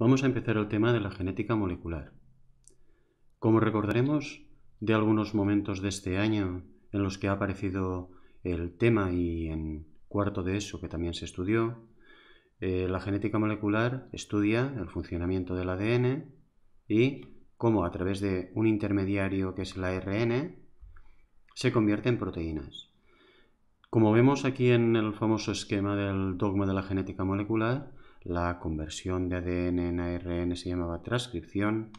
Vamos a empezar el tema de la genética molecular. Como recordaremos de algunos momentos de este año en los que ha aparecido el tema y en cuarto de eso que también se estudió, eh, la genética molecular estudia el funcionamiento del ADN y cómo a través de un intermediario que es el ARN se convierte en proteínas. Como vemos aquí en el famoso esquema del dogma de la genética molecular, la conversión de ADN en ARN se llamaba transcripción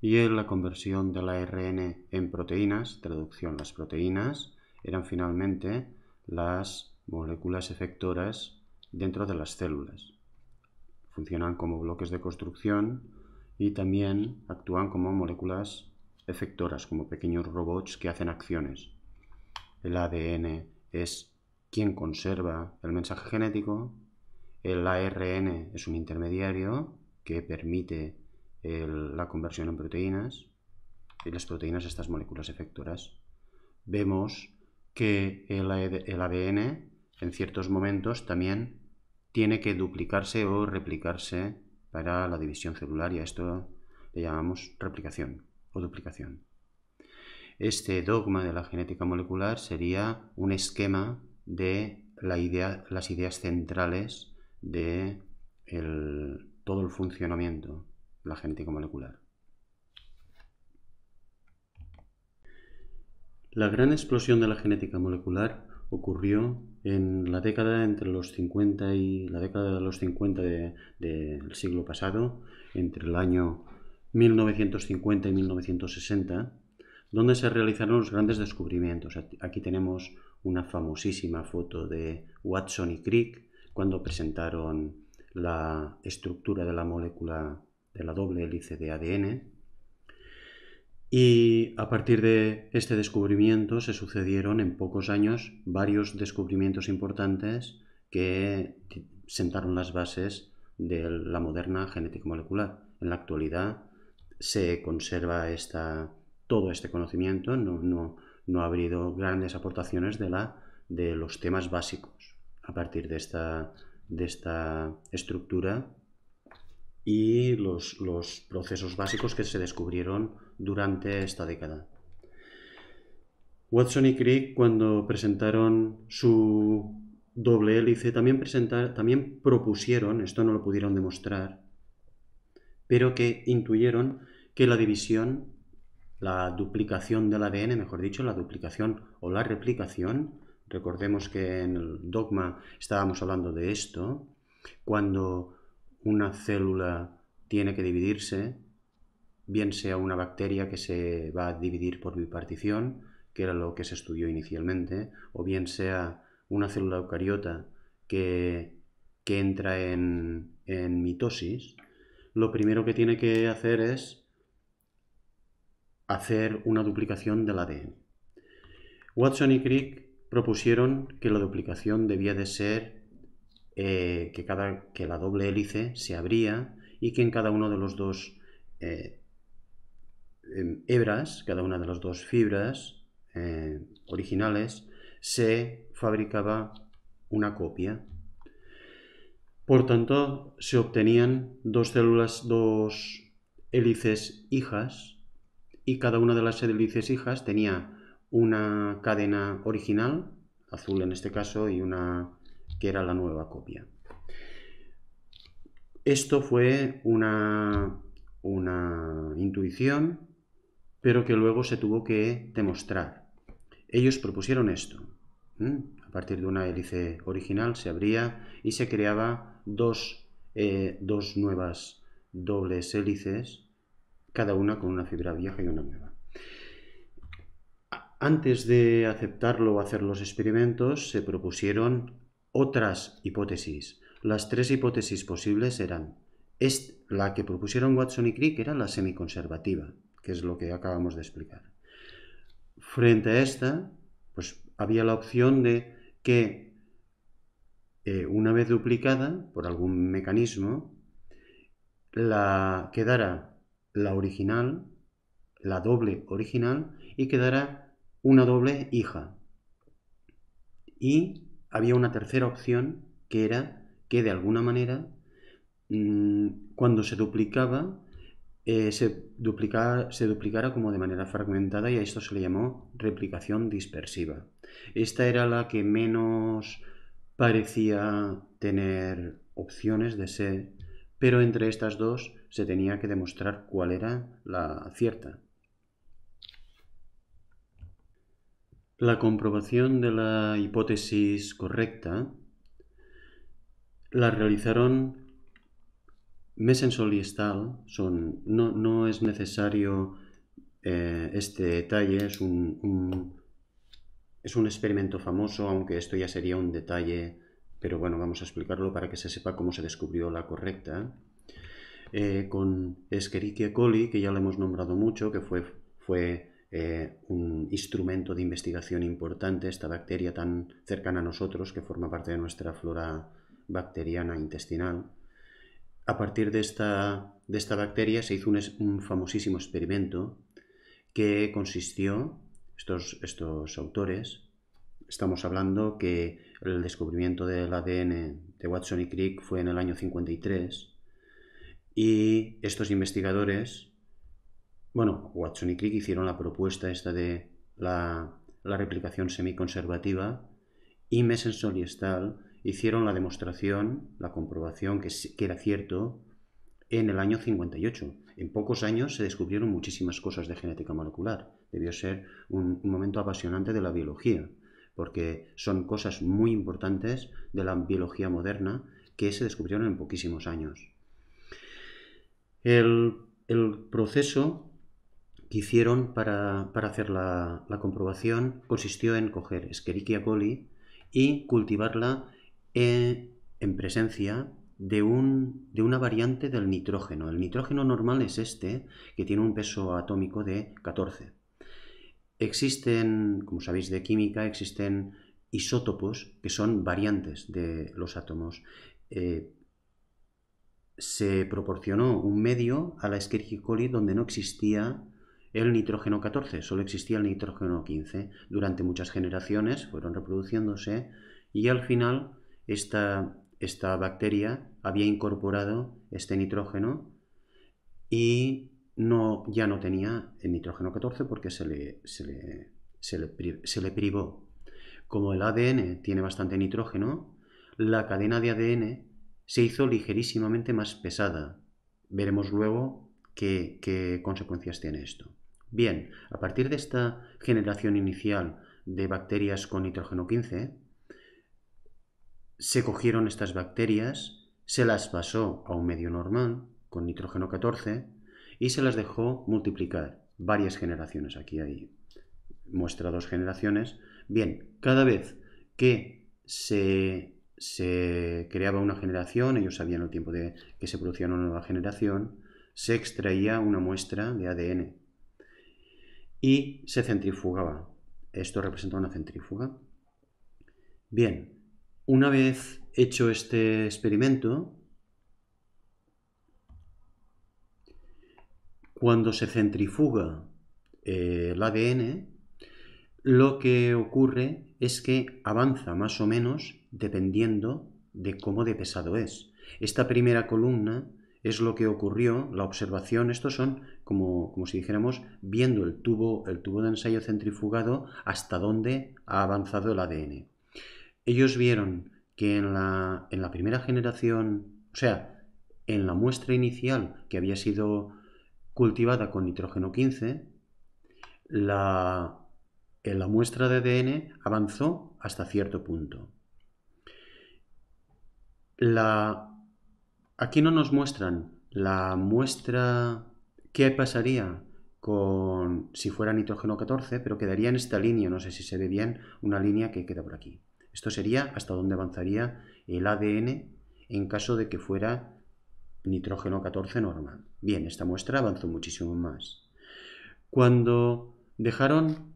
y la conversión del ARN en proteínas, traducción, las proteínas eran finalmente las moléculas efectoras dentro de las células. Funcionan como bloques de construcción y también actúan como moléculas efectoras, como pequeños robots que hacen acciones. El ADN es quien conserva el mensaje genético el ARN es un intermediario que permite la conversión en proteínas y las proteínas estas moléculas efectoras. Vemos que el, ADN e en ciertos momentos también tiene que duplicarse o replicarse para la división celular y a esto le llamamos replicación o duplicación. Este dogma de la genética molecular sería un esquema de las ideas centrales de todo el funcionamiento de la genética molecular. La gran explosión de la genética molecular ocurrió en la década entre los 50 y la década de los 50 del siglo pasado, entre el año 1950 y 1960, donde se realizaron los grandes descubrimientos. Aquí tenemos una famosísima foto de Watson y Crick, cuando presentaron la estructura de la molécula de la doble hélice de ADN. Y a partir de este descubrimiento se sucedieron en pocos años varios descubrimientos importantes que sentaron las bases de la moderna genética molecular. En la actualidad se conserva esta, todo este conocimiento, no, ha habido grandes aportaciones de, la, de los temas básicos a partir de esta, estructura y los, procesos básicos que se descubrieron durante esta década. Watson y Crick, cuando presentaron su doble hélice, también, también propusieron, esto no lo pudieron demostrar, pero que intuyeron que la división, la duplicación del ADN, mejor dicho, la duplicación o la replicación, Recordemos que en el dogma estábamos hablando de esto. Cuando una célula tiene que dividirse, bien sea una bacteria que se va a dividir por bipartición, que era lo que se estudió inicialmente, o bien sea una célula eucariota que, entra en, en mitosis, lo primero que tiene que hacer es hacer una duplicación del ADN. Watson y Crick propusieron que la duplicación debía de ser eh, que, cada, que la doble hélice se abría y que en cada uno de los dos eh, em, hebras, cada una de las dos fibras eh, originales, se fabricaba una copia. Por tanto, se obtenían dos células, dos hélices hijas, y cada una de las hélices hijas tenía una cadena original, azul en este caso, y una que era la nueva copia. Esto fue una, una intuición, pero que luego se tuvo que demostrar. Ellos propusieron esto. A partir de una hélice original se abría y se creaba eh, dos nuevas dobles hélices, cada una con una fibra vieja y una nueva. Antes de aceptarlo o hacer los experimentos, se propusieron otras hipótesis. Las tres hipótesis posibles eran la que propusieron Watson y Crick era la semiconservativa, que es lo que acabamos de explicar. Frente a esta, pues había la opción de que eh, una vez duplicada por algún mecanismo, la quedara la original, la doble original, y quedara una doble hija. Y había una tercera opción que era que de alguna manera mm, cuando se duplicaba eh, se, se, duplicara como de manera fragmentada y a esto se le llamó replicación dispersiva. Esta era la que menos parecía tener opciones de ser, pero entre estas dos se tenía que demostrar cuál era la cierta. la comprobación de la hipótesis correcta la realizaron sol y Stahl. Son, no, no es necesario eh, este detalle, es un, es un experimento famoso, aunque esto ya sería un detalle, pero bueno, vamos a explicarlo para que se sepa cómo se descubrió la correcta. Eh, con Escherichia coli, que ya lo hemos nombrado mucho, que fue, fue eh, un instrumento de investigación importante, esta bacteria tan cercana a nosotros que forma parte de nuestra flora bacteriana intestinal. A partir de esta, de esta bacteria se hizo un, famosísimo experimento que consistió, estos, estos autores, estamos hablando que el descubrimiento del ADN de Watson y Crick fue en el año 53 y estos investigadores bueno, Watson y Crick hicieron la propuesta esta de la, replicación semiconservativa y Messenger y Stahl hicieron la demostración, la comprobación que, era cierto en el año 58. En pocos años se descubrieron muchísimas cosas de genética molecular. Debió ser un, momento apasionante de la biología, porque son cosas muy importantes de la biología moderna que se descubrieron en poquísimos años. el proceso hicieron para, hacer la, comprobación consistió en coger Escherichia coli y cultivarla eh, en, presencia de, un, de, una variante del nitrógeno. El nitrógeno normal es este, que tiene un peso atómico de 14. Existen, como sabéis de química, existen isótopos que son variantes de los átomos. Eh, se proporcionó un medio a la Escherichia coli donde no existía el nitrógeno 14, solo existía el nitrógeno 15. Durante muchas generaciones fueron reproduciéndose y al final esta, bacteria había incorporado este nitrógeno y no, ya no tenía el nitrógeno 14 porque se le, se le, privó. Como el ADN tiene bastante nitrógeno, la cadena de ADN se hizo ligerísimamente más pesada. Veremos luego qué consecuencias tiene esto. Bien, a partir de esta generación inicial de bacterias con nitrógeno 15, se cogieron estas bacterias, se las pasó a un medio normal con nitrógeno 14 y se las dejó multiplicar varias generaciones. Aquí hay muestra dos generaciones. Bien, cada vez que se, se creaba una generación, ellos sabían el tiempo de que se producía una nueva generación, se extraía una muestra de ADN y se centrifugaba. Esto representa una centrífuga. Bien, una vez hecho este experimento, cuando se centrifuga eh, el ADN, lo que ocurre es que avanza más o menos dependiendo de cómo de pesado es. Esta primera columna es lo que ocurrió, la observación, estos son como, si dijéramos, viendo el tubo, el tubo de ensayo centrifugado hasta dónde ha avanzado el ADN. Ellos vieron que en la, en la primera generación, o sea, en la muestra inicial que había sido cultivada con nitrógeno 15, la, en la muestra de ADN avanzó hasta cierto punto. La, aquí no nos muestran la muestra ¿Qué pasaría con si fuera nitrógeno 14, pero quedaría en esta línea, no sé si se ve bien, una línea que queda por aquí? Esto sería hasta dónde avanzaría el ADN en caso de que fuera nitrógeno 14 normal. Bien, esta muestra avanzó muchísimo más. Cuando dejaron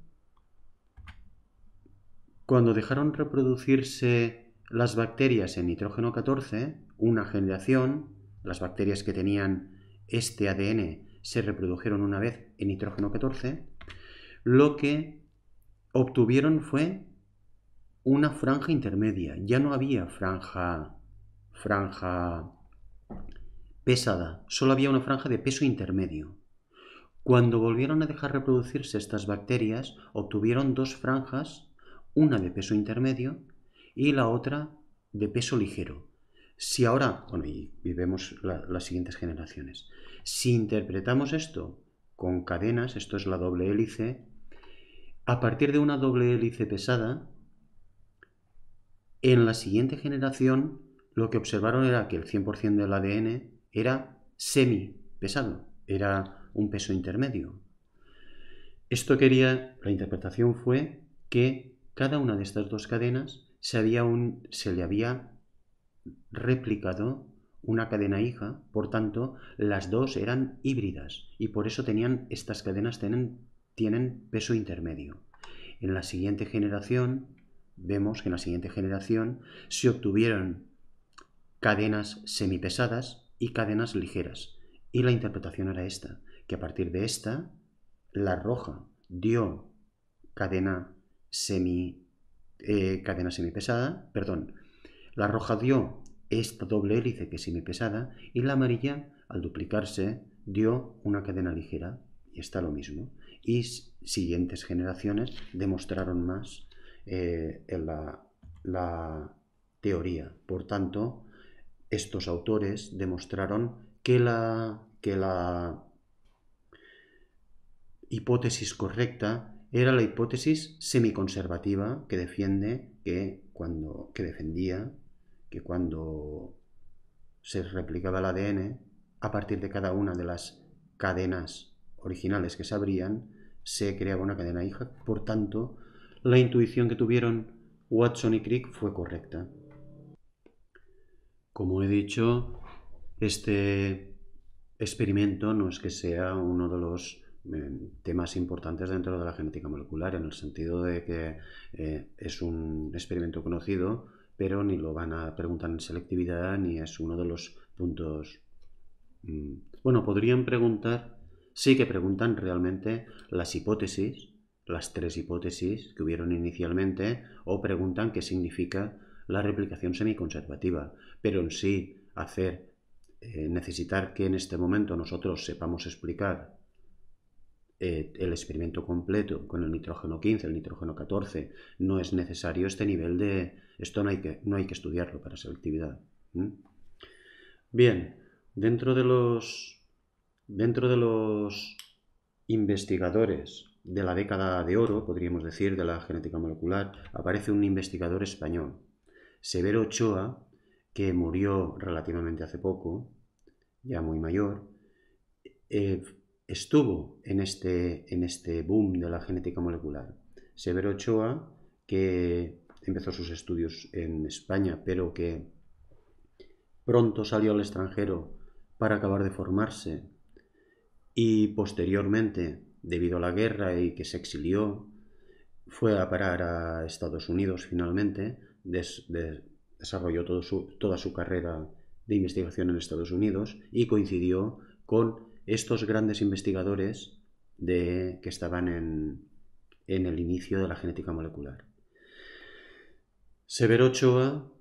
cuando dejaron reproducirse las bacterias en nitrógeno 14, una generación, las bacterias que tenían este ADN se reprodujeron una vez en nitrógeno 14, lo que obtuvieron fue una franja intermedia. Ya no había franja, franja pesada, solo había una franja de peso intermedio. Cuando volvieron a dejar reproducirse estas bacterias, obtuvieron dos franjas, una de peso intermedio y la otra de peso ligero. Si ahora, bueno, y, las siguientes generaciones, si interpretamos esto con cadenas, esto es la doble hélice, a partir de una doble hélice pesada, en la siguiente generación lo que observaron era que el 100% del ADN era semi pesado, era un peso intermedio. Esto quería, la interpretación fue que cada una de estas dos cadenas un, se le había replicado una cadena hija, por tanto, las dos eran híbridas y por eso tenían estas cadenas tienen, tienen peso intermedio. En la siguiente generación, vemos que en la siguiente generación se obtuvieron cadenas semipesadas y cadenas ligeras. Y la interpretación era esta, que a partir de esta, la roja dio cadena semi cadena eh, cadena semipesada, perdón, la roja dio esta doble hélice que semipesada y la amarilla, al duplicarse, dio una cadena ligera. Y está lo mismo. Y siguientes generaciones demostraron más eh, en la, teoría. Por tanto, estos autores demostraron que la, que la hipótesis correcta era la hipótesis semiconservativa que defiende que cuando que defendía que cuando se replicaba el ADN, a partir de cada una de las cadenas originales que se abrían, se creaba una cadena hija. Por tanto, la intuición que tuvieron Watson y Crick fue correcta. Como he dicho, este experimento no es que sea uno de los eh, temas importantes dentro de la genética molecular, en el sentido de que eh, es un experimento conocido, pero ni lo van a preguntar en selectividad, ni es uno de los puntos... Mm, bueno, podrían preguntar, sí que preguntan realmente las hipótesis, las tres hipótesis que hubieron inicialmente, o preguntan qué significa la replicación semiconservativa, pero en sí hacer, eh, necesitar que en este momento nosotros sepamos explicar eh, el experimento completo con el nitrógeno 15, el nitrógeno 14, no es necesario este nivel de, esto no hay que, no hay que estudiarlo para selectividad. Bien, dentro de los, dentro de los investigadores de la década de oro, podríamos decir, de la genética molecular, aparece un investigador español, Severo Ochoa, que murió relativamente hace poco, ya muy mayor, eh, estuvo en este, en este boom de la genética molecular. Severo Ochoa, que empezó sus estudios en España, pero que pronto salió al extranjero para acabar de formarse y posteriormente, debido a la guerra y que se exilió, fue a parar a Estados Unidos finalmente, desarrolló toda su carrera de investigación en Estados Unidos y coincidió con estos grandes investigadores de, que estaban en el inicio de la genética molecular. Severo Ochoa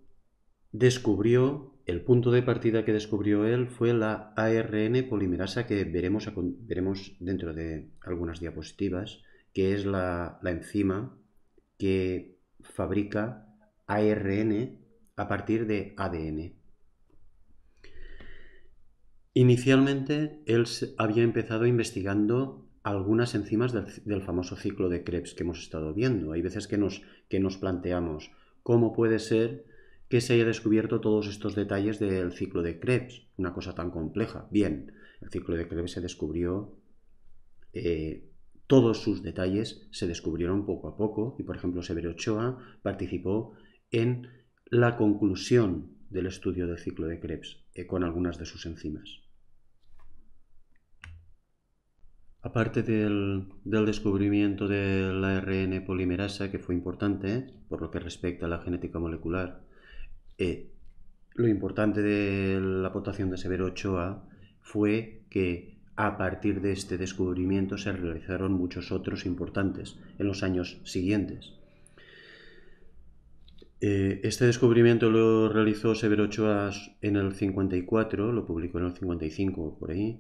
descubrió, el punto de partida que descubrió él fue la ARN polimerasa que veremos, veremos dentro de algunas diapositivas, que es la, enzima que fabrica ARN a partir de ADN. Inicialmente él había empezado investigando algunas enzimas del, famoso ciclo de Krebs que hemos estado viendo. Hay veces que nos, que nos planteamos, cómo puede ser que se haya descubierto todos estos detalles del ciclo de Krebs, una cosa tan compleja. Bien, el ciclo de Krebs se descubrió, eh, todos sus detalles se descubrieron poco a poco y, por ejemplo, Severo Ochoa participó en la conclusión del estudio del ciclo de Krebs eh, con algunas de sus enzimas. Aparte del, descubrimiento de la RN polimerasa, que fue importante ¿eh? por lo que respecta a la genética molecular, eh, lo importante de la aportación de Severo Ochoa fue que a partir de este descubrimiento se realizaron muchos otros importantes en los años siguientes. Eh, este descubrimiento lo realizó Severo Ochoa en el 54, lo publicó en el 55 por ahí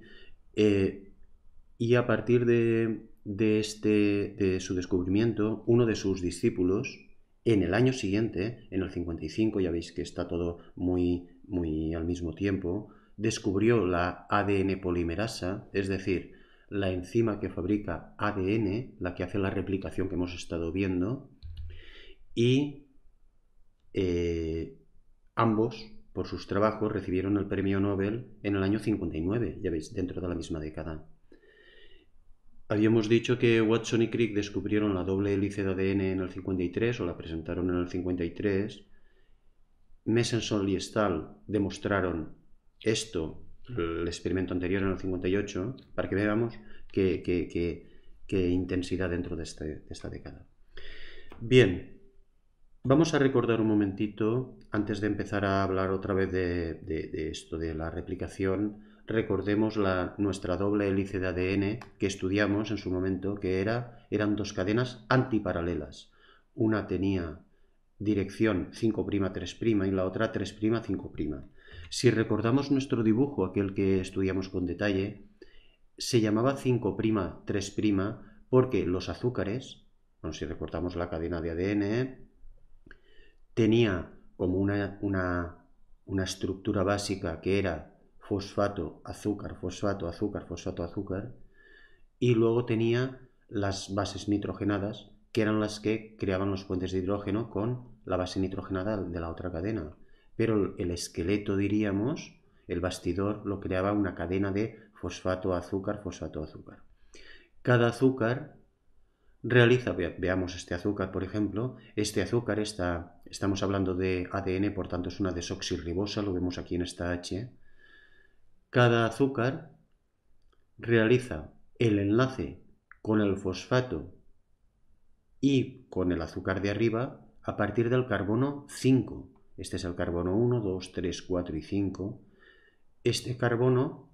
y a partir de, este, su descubrimiento, uno de sus discípulos, en el año siguiente, en el 55, ya veis que está todo muy, muy al mismo tiempo, descubrió la ADN polimerasa, es decir, la enzima que fabrica ADN, la que hace la replicación que hemos estado viendo, y eh, ambos, por sus trabajos, recibieron el premio Nobel en el año 59, ya veis, dentro de la misma década. Habíamos dicho que Watson y Crick descubrieron la doble hélice de ADN en el 53 o la presentaron en el 53. Mesenson y Stahl demostraron esto, el experimento anterior en el 58, para que veamos qué, qué, intensidad dentro este, de, esta década. Bien, vamos a recordar un momentito, antes de empezar a hablar otra vez de esto de la replicación, recordemos la, nuestra doble hélice de ADN que estudiamos en su momento, que era, eran dos cadenas antiparalelas. Una tenía dirección 5', 3' y la otra 3', 5'. Si recordamos nuestro dibujo, aquel que estudiamos con detalle, se llamaba 5', 3' porque los azúcares, bueno, si recordamos la cadena de ADN, tenía como una, una estructura básica que era fosfato, azúcar, fosfato, azúcar, fosfato, azúcar, y luego tenía las bases nitrogenadas, que eran las que creaban los puentes de hidrógeno con la base nitrogenada de la otra cadena. Pero el esqueleto, diríamos, el bastidor, lo creaba una cadena de fosfato, azúcar, fosfato, azúcar. Cada azúcar realiza, veamos este azúcar, por ejemplo, este azúcar está, estamos hablando de ADN, por tanto es una desoxirribosa, lo vemos aquí en esta H, cada azúcar realiza el enlace con el fosfato y con el azúcar de arriba a partir del carbono 5. Este es el carbono 1, 2, 3, 4 y 5. Este carbono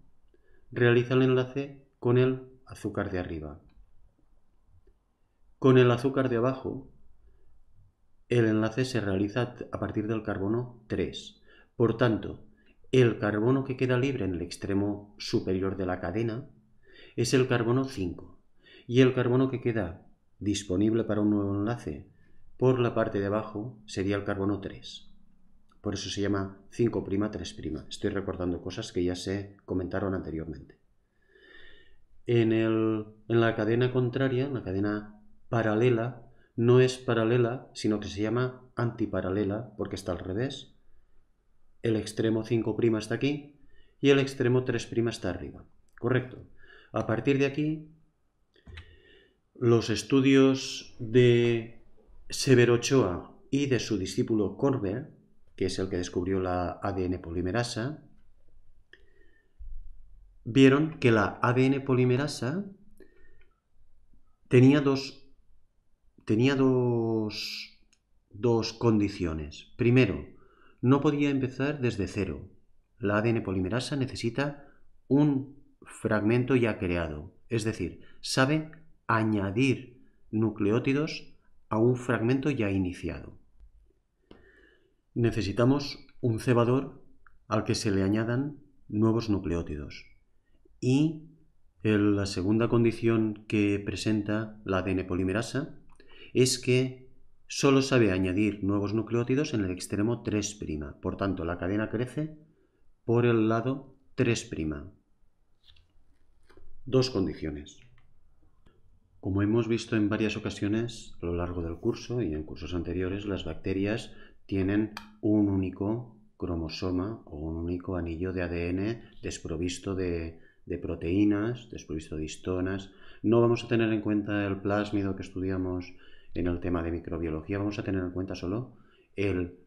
realiza el enlace con el azúcar de arriba. Con el azúcar de abajo, el enlace se realiza a partir del carbono 3. Por tanto, el carbono que queda libre en el extremo superior de la cadena es el carbono 5 y el carbono que queda disponible para un nuevo enlace por la parte de abajo sería el carbono 3. Por eso se llama 5', 3'. Estoy recordando cosas que ya se comentaron anteriormente. En, el, en la cadena contraria, en la cadena paralela, no es paralela, sino que se llama antiparalela porque está al revés el extremo 5' está aquí y el extremo 3' está arriba. Correcto. A partir de aquí, los estudios de Severo Ochoa y de su discípulo Corber, que es el que descubrió la ADN polimerasa, vieron que la ADN polimerasa tenía dos, tenía dos, dos condiciones. Primero, no podía empezar desde cero. La ADN polimerasa necesita un fragmento ya creado, es decir, sabe añadir nucleótidos a un fragmento ya iniciado. Necesitamos un cebador al que se le añadan nuevos nucleótidos. Y la segunda condición que presenta la ADN polimerasa es que solo sabe añadir nuevos nucleótidos en el extremo 3', por tanto la cadena crece por el lado 3'. Dos condiciones. Como hemos visto en varias ocasiones a lo largo del curso y en cursos anteriores, las bacterias tienen un único cromosoma o un único anillo de ADN desprovisto de, proteínas, desprovisto de histonas. No vamos a tener en cuenta el plásmido que estudiamos en el tema de microbiología vamos a tener en cuenta solo el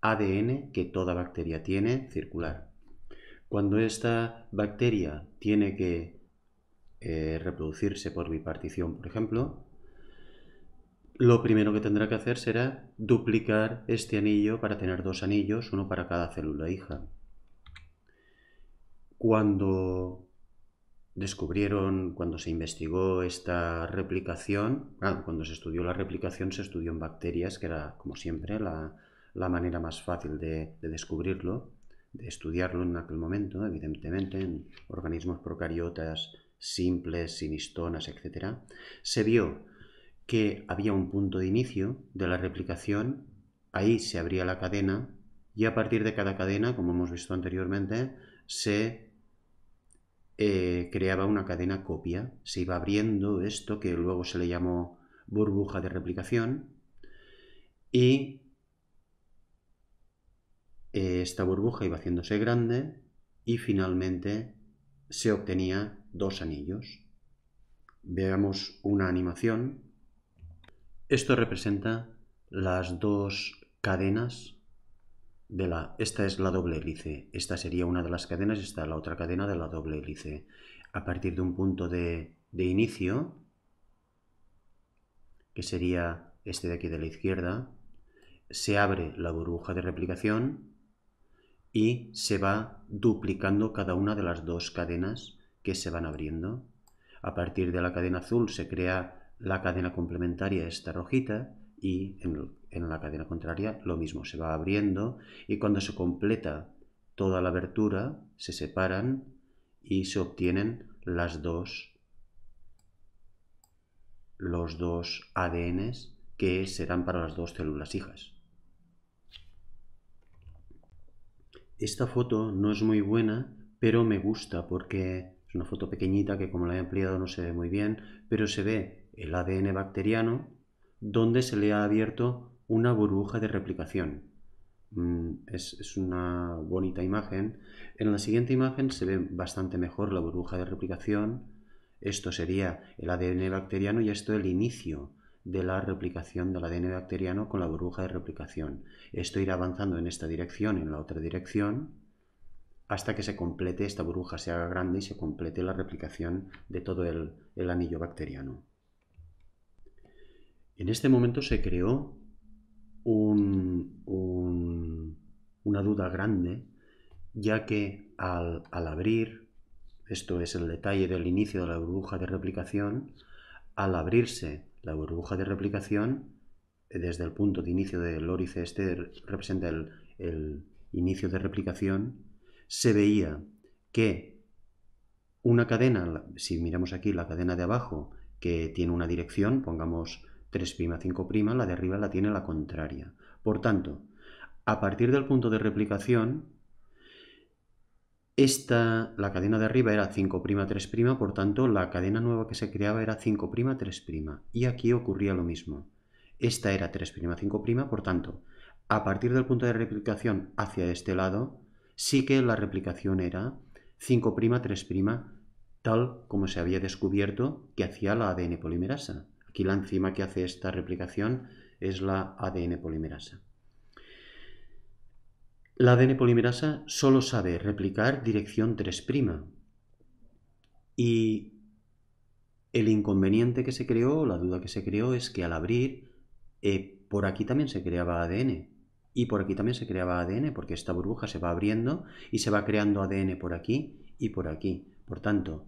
ADN que toda bacteria tiene circular. Cuando esta bacteria tiene que eh, reproducirse por bipartición, por ejemplo, lo primero que tendrá que hacer será duplicar este anillo para tener dos anillos, uno para cada célula hija. Cuando descubrieron, cuando se investigó esta replicación, cuando se estudió la replicación, se estudió en bacterias, que era, como siempre, la, manera más fácil de, de, descubrirlo, de estudiarlo en aquel momento, evidentemente, en organismos procariotas simples, sin histonas, etc. Se vio que había un punto de inicio de la replicación, ahí se abría la cadena, y a partir de cada cadena, como hemos visto anteriormente, se eh, creaba una cadena copia. Se iba abriendo esto que luego se le llamó burbuja de replicación y eh, esta burbuja iba haciéndose grande y finalmente se obtenía dos anillos. Veamos una animación. Esto representa las dos cadenas esta es la doble hélice, esta sería una de las cadenas, esta es la otra cadena de la doble hélice. A partir de un punto de, de inicio, que sería este de aquí de la izquierda, se abre la burbuja de replicación y se va duplicando cada una de las dos cadenas que se van abriendo. A partir de la cadena azul se crea la cadena complementaria, esta rojita, y en, la cadena contraria lo mismo, se va abriendo y cuando se completa toda la abertura se separan y se obtienen las dos los dos ADN que serán para las dos células hijas. Esta foto no es muy buena, pero me gusta porque es una foto pequeñita que como la he ampliado no se ve muy bien, pero se ve el ADN bacteriano donde se le ha abierto una burbuja de replicación. Mm, es, una bonita imagen. En la siguiente imagen se ve bastante mejor la burbuja de replicación. Esto sería el ADN bacteriano y esto el inicio de la replicación del ADN bacteriano con la burbuja de replicación. Esto irá avanzando en esta dirección, en la otra dirección, hasta que se complete, esta burbuja se haga grande y se complete la replicación de todo el anillo bacteriano. En este momento se creó una duda grande, ya que al, abrir, esto es el detalle del inicio de la burbuja de replicación, al abrirse la burbuja de replicación, eh, desde el punto de inicio del órice este representa el inicio de replicación, se veía que una cadena, si miramos aquí la cadena de abajo, que tiene una dirección, pongamos 3'5', 5', la de arriba la tiene la contraria. Por tanto, a partir del punto de replicación, la cadena de arriba era 5', 3', por tanto la cadena nueva que se creaba era 5', 3'. Y aquí ocurría lo mismo. Esta era 3', 5', por tanto, a partir del punto de replicación hacia este lado, sí que la replicación era 5', 3', tal como se había descubierto que hacía la ADN polimerasa. Y la enzima que hace esta replicación es la ADN polimerasa. La ADN polimerasa solo sabe replicar dirección 3' y el inconveniente que se creó, la duda que se creó es que al abrir, eh, por aquí también se creaba ADN, y por aquí también se creaba ADN, porque esta burbuja se va abriendo y se va creando ADN por aquí y por aquí. Por tanto,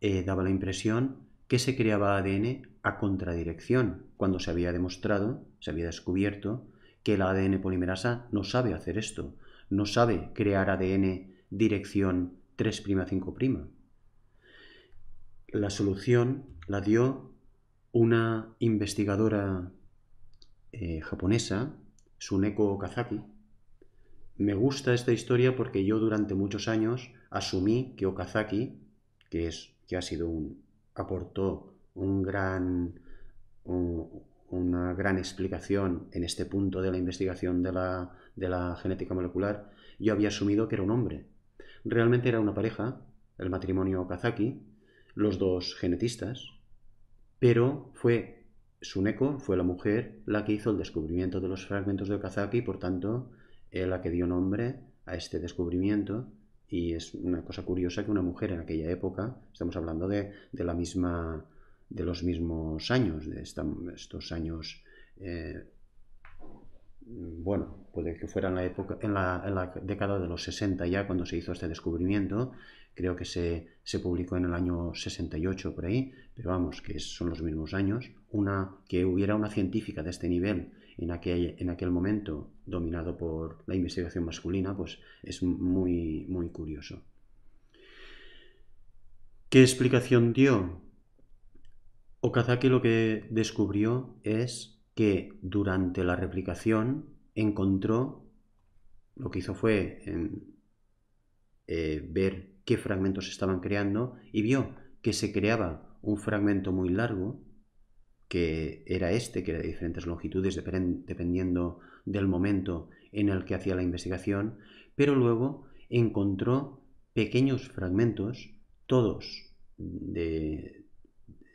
eh, daba la impresión que se creaba ADN a contradirección, cuando se había demostrado, se había descubierto, que el ADN polimerasa no sabe hacer esto, no sabe crear ADN dirección 3'5'. La solución la dio una investigadora eh, japonesa, Suneko Okazaki. Me gusta esta historia porque yo durante muchos años asumí que Okazaki, que, es, que ha sido un aportó una gran explicación en este punto de la investigación de la, genética molecular, yo había asumido que era un hombre. Realmente era una pareja, el matrimonio Kazaki, los dos genetistas, pero fue Suneko, fue la mujer, la que hizo el descubrimiento de los fragmentos de Okazaki, por tanto, la que dio nombre a este descubrimiento y es una cosa curiosa que una mujer en aquella época, estamos hablando de, la misma, de los mismos años, de estos años, eh, bueno, puede que fuera en la época, en la, década de los 60 ya cuando se hizo este descubrimiento, creo que se, se publicó en el año 68 por ahí, pero vamos, que son los mismos años, una, que hubiera una científica de este nivel en aquel, momento dominado por la investigación masculina, pues es muy, muy curioso. ¿Qué explicación dio? Okazaki lo que descubrió es que durante la replicación encontró, lo que hizo fue eh, ver qué fragmentos estaban creando y vio que se creaba un fragmento muy largo que era este, que era de diferentes longitudes dependiendo del momento en el que hacía la investigación, pero luego encontró pequeños fragmentos, todos de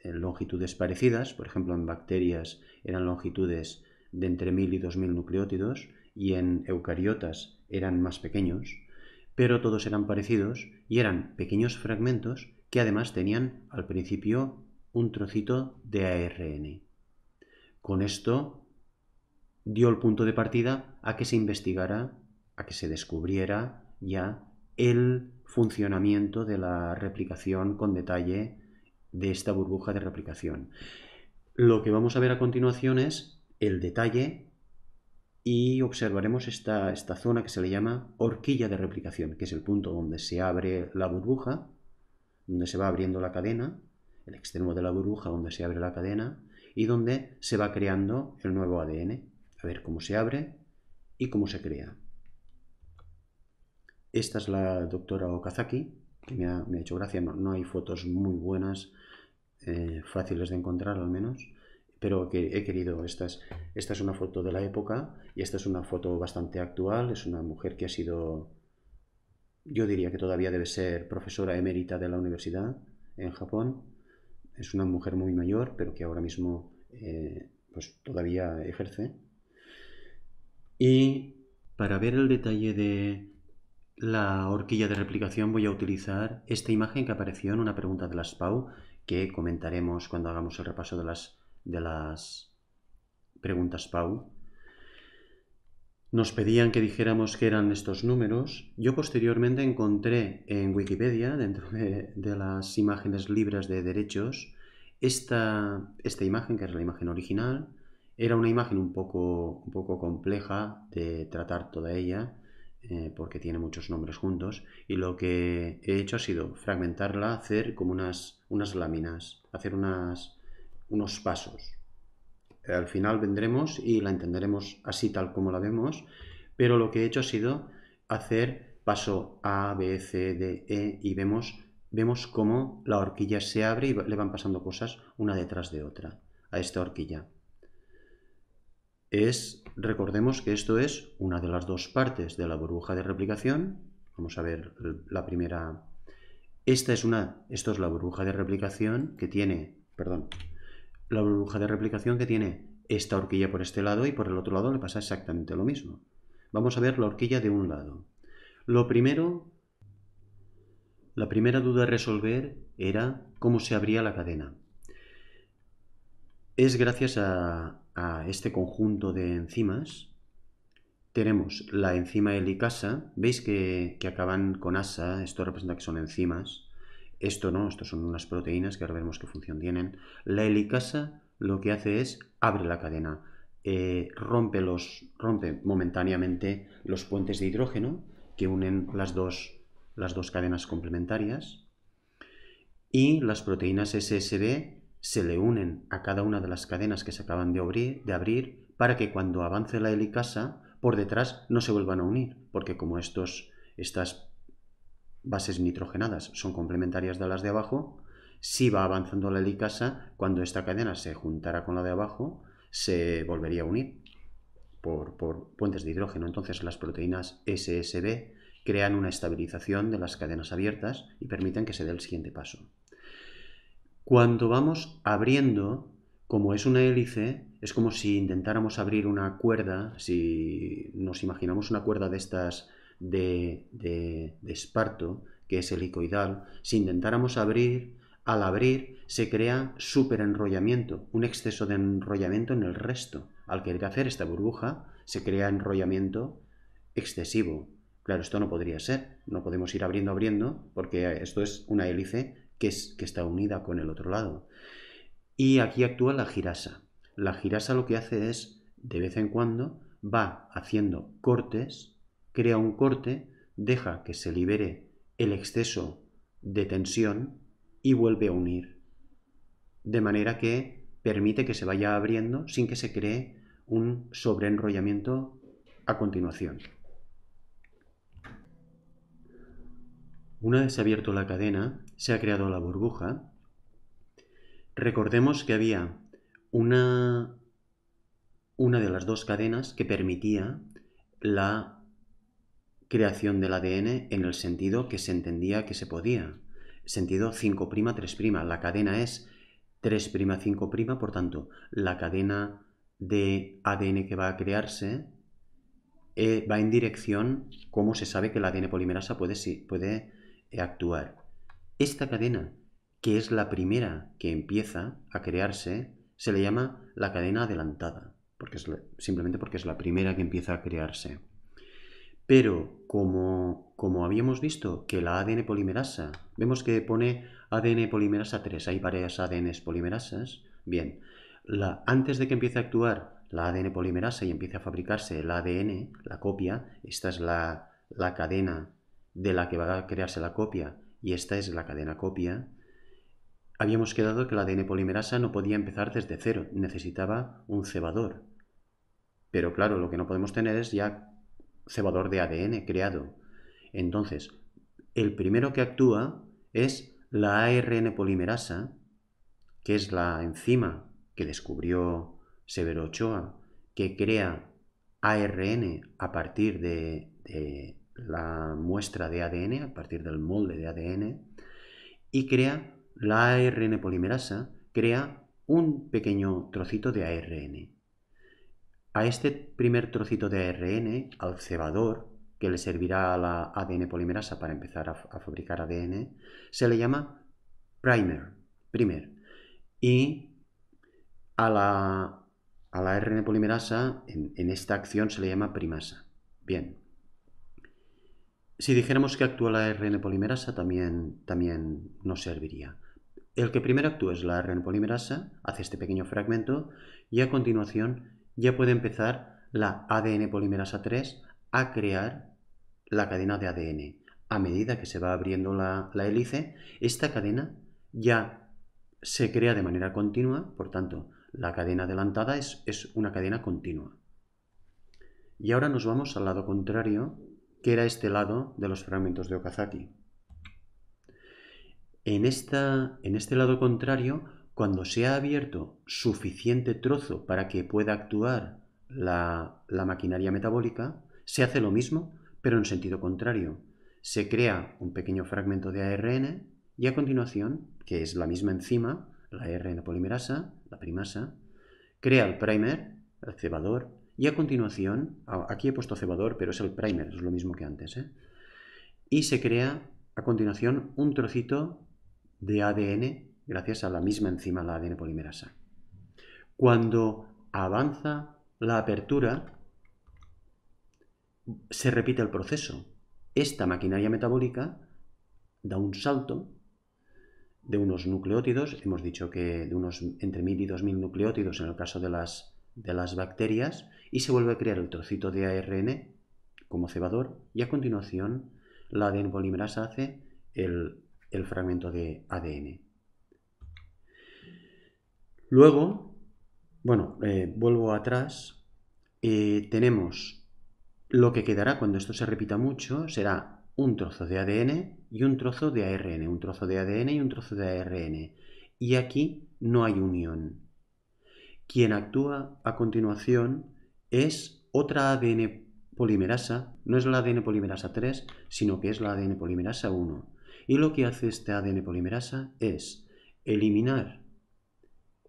eh, longitudes parecidas, por ejemplo en bacterias eran longitudes de entre 1000 y 2000 nucleótidos y en eucariotas eran más pequeños, pero todos eran parecidos y eran pequeños fragmentos que además tenían al principio un trocito de ARN. Con esto dio el punto de partida a que se investigara, a que se descubriera ya el funcionamiento de la replicación con detalle de esta burbuja de replicación. Lo que vamos a ver a continuación es el detalle y observaremos esta, esta zona que se le llama horquilla de replicación, que es el punto donde se abre la burbuja, donde se va abriendo la cadena el extremo de la burbuja donde se abre la cadena y donde se va creando el nuevo ADN. A ver cómo se abre y cómo se crea. Esta es la doctora Okazaki, que me ha, hecho gracia, no, hay fotos muy buenas, eh, fáciles de encontrar al menos, pero que he querido, estas esta es una foto de la época y esta es una foto bastante actual, es una mujer que ha sido, yo diría que todavía debe ser profesora emérita de la universidad en Japón, es una mujer muy mayor, pero que ahora mismo eh, pues todavía ejerce. Y para ver el detalle de la horquilla de replicación voy a utilizar esta imagen que apareció en una pregunta de las PAU que comentaremos cuando hagamos el repaso de las, de las preguntas PAU nos pedían que dijéramos qué eran estos números. Yo posteriormente encontré en Wikipedia, dentro de, las imágenes libres de derechos, esta, esta, imagen, que es la imagen original, era una imagen un poco, un poco compleja de tratar toda ella, eh, porque tiene muchos nombres juntos, y lo que he hecho ha sido fragmentarla, hacer como unas, unas láminas, hacer unas, unos pasos, al final vendremos y la entenderemos así tal como la vemos, pero lo que he hecho ha sido hacer paso A, B, C, D, E y vemos, vemos cómo la horquilla se abre y le van pasando cosas una detrás de otra a esta horquilla. Es, recordemos que esto es una de las dos partes de la burbuja de replicación. Vamos a ver la primera. Esta es una, esto es la burbuja de replicación que tiene, perdón, la burbuja de replicación que tiene esta horquilla por este lado y por el otro lado le pasa exactamente lo mismo. Vamos a ver la horquilla de un lado. Lo primero, la primera duda a resolver era cómo se abría la cadena. Es gracias a, este conjunto de enzimas tenemos la enzima helicasa, veis que, que, acaban con asa, esto representa que son enzimas, esto no, esto son unas proteínas que ahora veremos qué función tienen. La helicasa lo que hace es abre la cadena, eh, rompe, los, rompe momentáneamente los puentes de hidrógeno que unen las dos, las dos cadenas complementarias y las proteínas SSB se le unen a cada una de las cadenas que se acaban de abrir, de abrir para que cuando avance la helicasa por detrás no se vuelvan a unir, porque como estos, estas bases nitrogenadas son complementarias de las de abajo, si va avanzando la helicasa, cuando esta cadena se juntara con la de abajo, se volvería a unir por, puentes de hidrógeno. Entonces las proteínas SSB crean una estabilización de las cadenas abiertas y permiten que se dé el siguiente paso. Cuando vamos abriendo, como es una hélice, es como si intentáramos abrir una cuerda, si nos imaginamos una cuerda de estas de, esparto, que es helicoidal, si intentáramos abrir, al abrir se crea superenrollamiento, un exceso de enrollamiento en el resto. Al querer hacer esta burbuja, se crea enrollamiento excesivo. Claro, esto no podría ser, no podemos ir abriendo, abriendo, porque esto es una hélice que, es, que está unida con el otro lado. Y aquí actúa la girasa. La girasa lo que hace es, de vez en cuando, va haciendo cortes crea un corte, deja que se libere el exceso de tensión y vuelve a unir. De manera que permite que se vaya abriendo sin que se cree un sobreenrollamiento a continuación. Una vez abierto la cadena, se ha creado la burbuja. Recordemos que había una, una de las dos cadenas que permitía la creación del ADN en el sentido que se entendía que se podía. Sentido 5', 3'. La cadena es 3', 5', por tanto, la cadena de ADN que va a crearse eh, va en dirección como se sabe que el ADN polimerasa puede, eh, actuar. Esta cadena, que es la primera que empieza a crearse, se le llama la cadena adelantada, porque es simplemente porque es la primera que empieza a crearse. Pero como, habíamos visto que la ADN polimerasa, vemos que pone ADN polimerasa 3, hay varias ADN polimerasas, bien, antes de que empiece a actuar la ADN polimerasa y empiece a fabricarse el ADN, la copia, esta es la, la cadena de la que va a crearse la copia y esta es la cadena copia, habíamos quedado que la ADN polimerasa no podía empezar desde cero, necesitaba un cebador. Pero claro, lo que no podemos tener es ya cebador de ADN creado. Entonces, el primero que actúa es la ARN polimerasa, que es la enzima que descubrió Severo Ochoa, que crea ARN a partir de, la muestra de ADN, a partir del molde de ADN, y crea la ARN polimerasa, crea un pequeño trocito de ARN. A este primer trocito de ARN, al cebador, que le servirá a la ADN polimerasa para empezar a, fabricar ADN, se le llama primer, primer. Y a la, a ARN polimerasa, en, esta acción, se le llama primasa. Bien. Si dijéramos que actúa la ARN polimerasa, también, también nos serviría. El que primero actúa es la ARN polimerasa, hace este pequeño fragmento, y a continuación ya puede empezar la ADN polimerasa 3 a crear la cadena de ADN. A medida que se va abriendo la, hélice, esta cadena ya se crea de manera continua, por tanto, la cadena adelantada es, es una cadena continua. Y ahora nos vamos al lado contrario, que era este lado de los fragmentos de Okazaki. En, esta, en este lado contrario cuando se ha abierto suficiente trozo para que pueda actuar la, maquinaria metabólica, se hace lo mismo, pero en sentido contrario. Se crea un pequeño fragmento de ARN y a continuación, que es la misma enzima, la ARN polimerasa, la primasa, crea el primer, el cebador, y a continuación, aquí he puesto cebador, pero es el primer, es lo mismo que antes, ¿eh? y se crea a continuación un trocito de ADN gracias a la misma enzima, la ADN polimerasa. Cuando avanza la apertura, se repite el proceso. Esta maquinaria metabólica da un salto de unos nucleótidos, hemos dicho que de unos entre 1000 y 2000 nucleótidos en el caso de las, de las bacterias, y se vuelve a crear el trocito de ARN como cebador, y a continuación la ADN polimerasa hace el fragmento de ADN. Luego, bueno, eh, vuelvo atrás, eh, tenemos lo que quedará cuando esto se repita mucho, será un trozo de ADN y un trozo de ARN, un trozo de ADN y un trozo de ARN. Y aquí no hay unión. Quien actúa a continuación es otra ADN polimerasa, no es la ADN polimerasa 3, sino que es la ADN polimerasa 1. Y lo que hace este ADN polimerasa es eliminar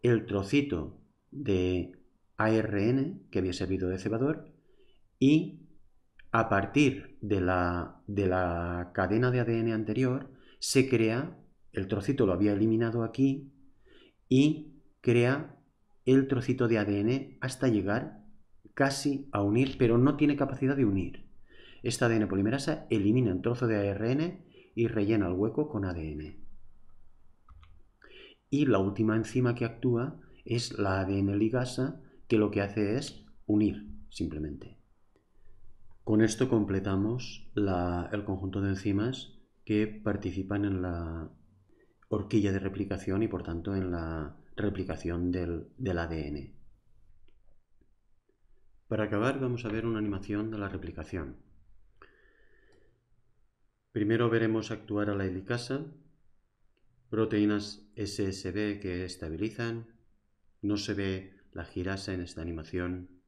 el trocito de ARN que había servido de cebador y a partir de la, cadena de ADN anterior se crea, el trocito lo había eliminado aquí y crea el trocito de ADN hasta llegar casi a unir, pero no tiene capacidad de unir. Esta ADN polimerasa elimina el trozo de ARN y rellena el hueco con ADN. Y la última enzima que actúa es la ADN ligasa, que lo que hace es unir, simplemente. Con esto completamos el conjunto de enzimas que participan en la horquilla de replicación y por tanto en la replicación del, del ADN. Para acabar vamos a ver una animación de la replicación. Primero veremos actuar a la helicasa, proteínas SSB que estabilizan, no se ve la girasa en esta animación.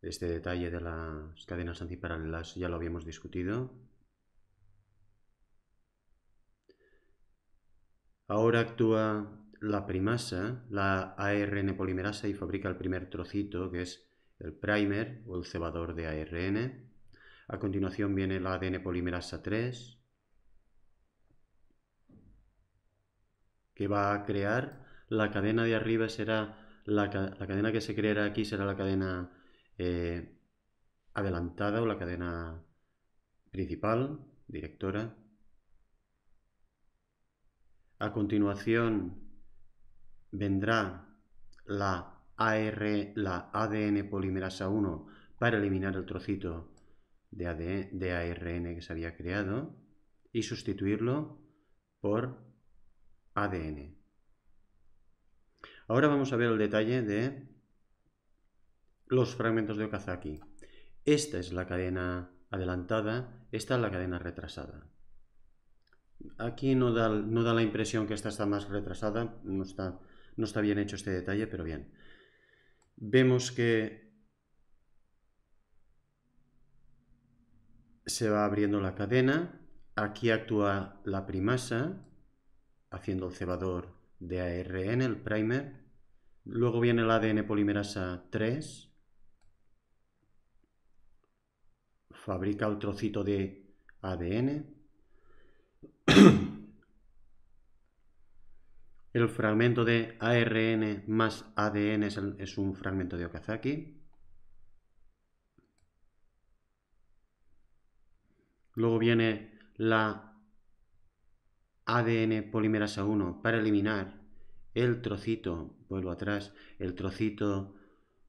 Este detalle de las cadenas antiparalelas ya lo habíamos discutido. Ahora actúa la primasa, la ARN polimerasa y fabrica el primer trocito que es el primer o el cebador de ARN. A continuación viene la ADN polimerasa 3, que va a crear. La cadena de arriba será, la, cadena que se creará aquí será la cadena eh, adelantada o la cadena principal, directora. A continuación vendrá la, AR, la ADN polimerasa 1 para eliminar el trocito de, de ARN que se había creado y sustituirlo por ADN. Ahora vamos a ver el detalle de los fragmentos de Okazaki. Esta es la cadena adelantada, esta es la cadena retrasada. Aquí no da, no la impresión que esta está más retrasada, no está, no está bien hecho este detalle, pero bien. Vemos que se va abriendo la cadena, aquí actúa la primasa, haciendo el cebador de ARN, el primer. Luego viene el ADN polimerasa 3. Fabrica el trocito de ADN. el fragmento de ARN más ADN es, es un fragmento de Okazaki. Luego viene la ADN polimerasa 1 para eliminar el trocito, vuelvo atrás, el trocito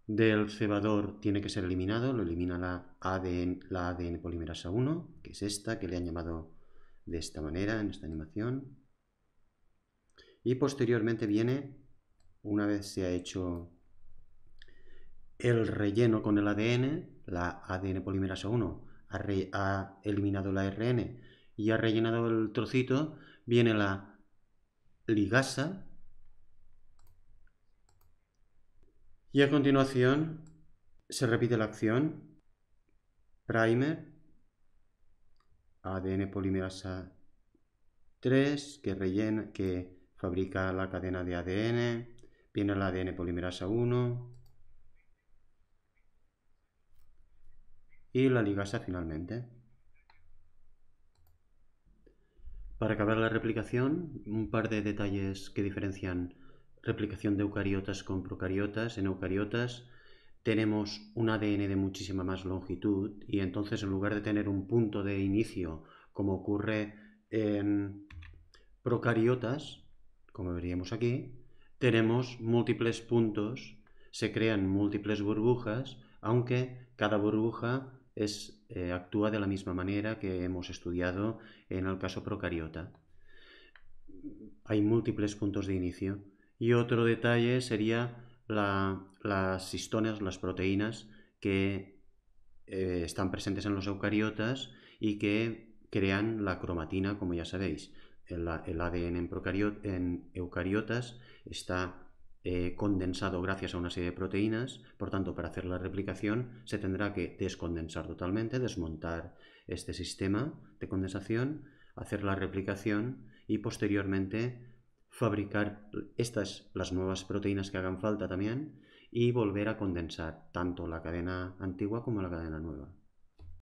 del cebador tiene que ser eliminado, lo elimina la ADN, la ADN polimerasa 1, que es esta, que le han llamado de esta manera en esta animación. Y posteriormente viene, una vez se ha hecho el relleno con el ADN, la ADN polimerasa 1 ha, ha eliminado la RN y ha rellenado el trocito, viene la ligasa y a continuación se repite la acción primer ADN polimerasa 3 que rellena que fabrica la cadena de ADN, viene la ADN polimerasa 1 y la ligasa finalmente. Para acabar la replicación, un par de detalles que diferencian replicación de eucariotas con procariotas. En eucariotas tenemos un ADN de muchísima más longitud y entonces en lugar de tener un punto de inicio como ocurre en procariotas, como veríamos aquí, tenemos múltiples puntos, se crean múltiples burbujas, aunque cada burbuja es eh, actúa de la misma manera que hemos estudiado en el caso procariota. Hay múltiples puntos de inicio. Y otro detalle sería las histonas, las proteínas que eh, están presentes en los eucariotas y que crean la cromatina, como ya sabéis. El, ADN en, en eucariotas está eh, condensado gracias a una serie de proteínas, por tanto para hacer la replicación se tendrá que descondensar totalmente, desmontar este sistema de condensación, hacer la replicación y posteriormente fabricar estas, las nuevas proteínas que hagan falta también y volver a condensar tanto la cadena antigua como la cadena nueva.